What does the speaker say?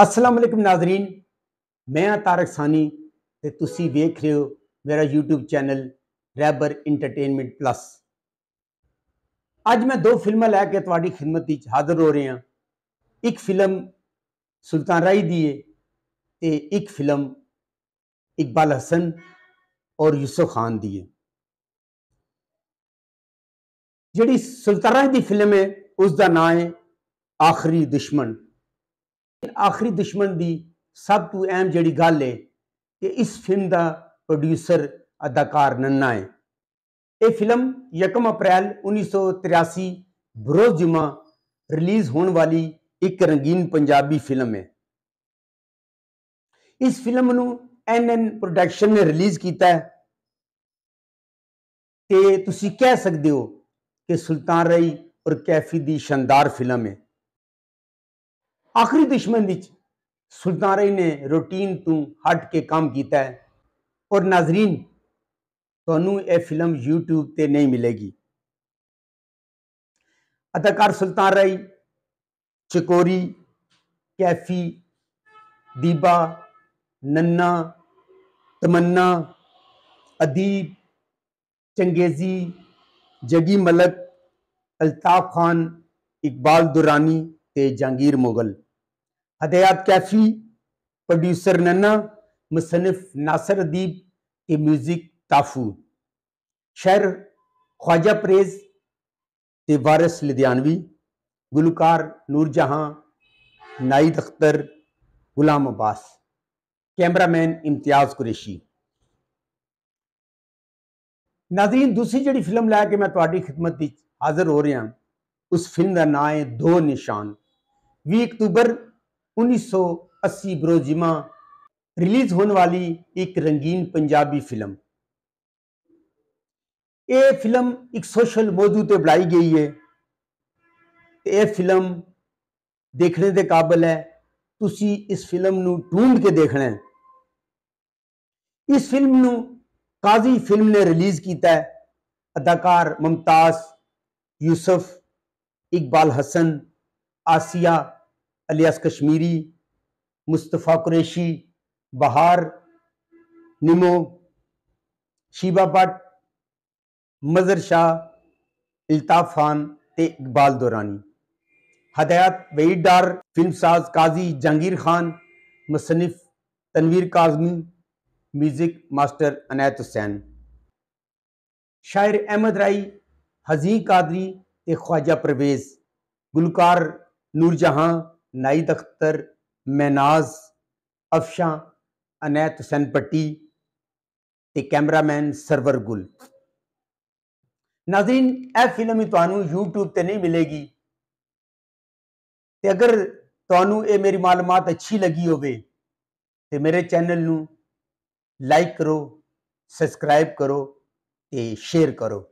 असलम नाजरीन मैं हाँ तारक सानी तो तुम देख रहे हो मेरा यूट्यूब चैनल रैबर इंटरटेनमेंट प्लस अज मैं दो फिल्म लैके थोड़ी खिदमत हाजिर हो रहा एक फिल्म सुल्तान राई दी है तो एक फिल्म इकबाल हसन और यूसुफ खान दी है जी सुल्तान राय की फिल्म है उसका ना है आखिरी दुश्मन ਆਖਰੀ ਦੁਸ਼ਮਣ ਦੀ ਸਭ ਤੋਂ ਅਹਿਮ ਜਿਹੜੀ ਗੱਲ ਹੈ ਕਿ ਇਸ ਫਿਲਮ ਦਾ ਪ੍ਰੋਡਿਊਸਰ ਅਦਾਕਾਰ ਨੰਨਾ ਹੈ ਇਹ ਫਿਲਮ 1 ਅਪ੍ਰੈਲ 1983 ਬਰੋਜ਼ ਰਿਲੀਜ਼ ਹੋਣ ਵਾਲੀ ਇੱਕ ਰੰਗੀਨ ਪੰਜਾਬੀ ਫਿਲਮ ਹੈ ਇਸ ਫਿਲਮ ਨੂੰ ਐਨਐਨ ਪ੍ਰੋਡਕਸ਼ਨ ਨੇ ਰਿਲੀਜ਼ ਕੀਤਾ ਹੈ ਤੇ ਤੁਸੀਂ ਕਹਿ ਸਕਦੇ ਹੋ ਕਿ ਸੁਲਤਾਨ ਰਈ ਔਰ ਕੈਫੀ ਦੀ ਸ਼ਾਨਦਾਰ ਫਿਲਮ ਹੈ आखिरी दुश्मन सुल्तानाई ने रूटीन तू हट के काम किया और नाजरीन थानू तो यह फिल्म यूट्यूब ते नहीं मिलेगी अदाकार सुल्तान राई चकोरी कैफी दीबा नन्ना तमन्ना अदीब चंगेजी जगी मलक अल्ताफ खान इकबाल दुरानी ते जहांगीर मुगल हदयात कैफी प्रोड्यूसर नन्ना मुसनफ नासर अदीब ए म्यूज़िक ताफू शहर ख्वाजा परेज ते वारस लुधियानवी गुलकार नूरजहां नाइद अख्तर गुलाम अब्बास कैमरामैन इम्तियाज़ कुरेशी नाजरीन दूसरी जड़ी फिल्म लैके मैं थोड़ी खिदमत हाजिर हो रहा उस फिल्म का ना है दो निशान भी अक्टूबर 1980 ब्रोजिमा रिलीज होने वाली एक रंगीन पंजाबी फिल्म ये फिल्म एक सोशल मौजू से बनाई गई है यह फिल्म देखने के काबिल है ਤੁਸੀਂ इस फिल्म को ਢੂੰਡ के देखना है इस फिल्म ਨੂੰ ਕਾਜ਼ੀ ਫਿਲਮ ਨੇ ਰਿਲੀਜ਼ ਕੀਤਾ ਹੈ ਅਦਾਕਾਰ ਮਮਤਾਜ਼ इकबाल हसन आसिया अलियास कश्मीरी मुस्तफ़ा कुरैशी बहार निमो शीबा भट्ट मज़र शाह अल्ताफ़ खान ते इकबाल दौरानी हदायत वही डार फिल्मसाज काजी जहांगीर खान मुसनफ़ तनवीर काजमी म्यूज़िक मास्टर अनायत हुसैन शायर अहमद राई हजी कादरी एक ख्वाजा परवेज़ गुलकार नूरजहाँ नाइद अख्तर महनाज अफशा अनैत हुसैन पट्टी ਤੇ ਕੈਮਰਾਮੈਨ ਸਰਵਰ ਗੁਲ ਨਾਜ਼ਰੀਨ ਇਹ ਫਿਲਮ ਤੁਹਾਨੂੰ YouTube ਤੇ ਨਹੀਂ ਮਿਲੇਗੀ ਤੇ ਅਗਰ ਤੁਹਾਨੂੰ ਇਹ ਮੇਰੀ ਮਾਲੂਮਾਤ ਅੱਛੀ ਲੱਗੀ ਹੋਵੇ ਤੇ ਮੇਰੇ ਚੈਨਲ ਨੂੰ ਲਾਈਕ ਕਰੋ ਸਬਸਕ੍ਰਾਈਬ ਕਰੋ ਤੇ ਸ਼ੇਅਰ ਕਰੋ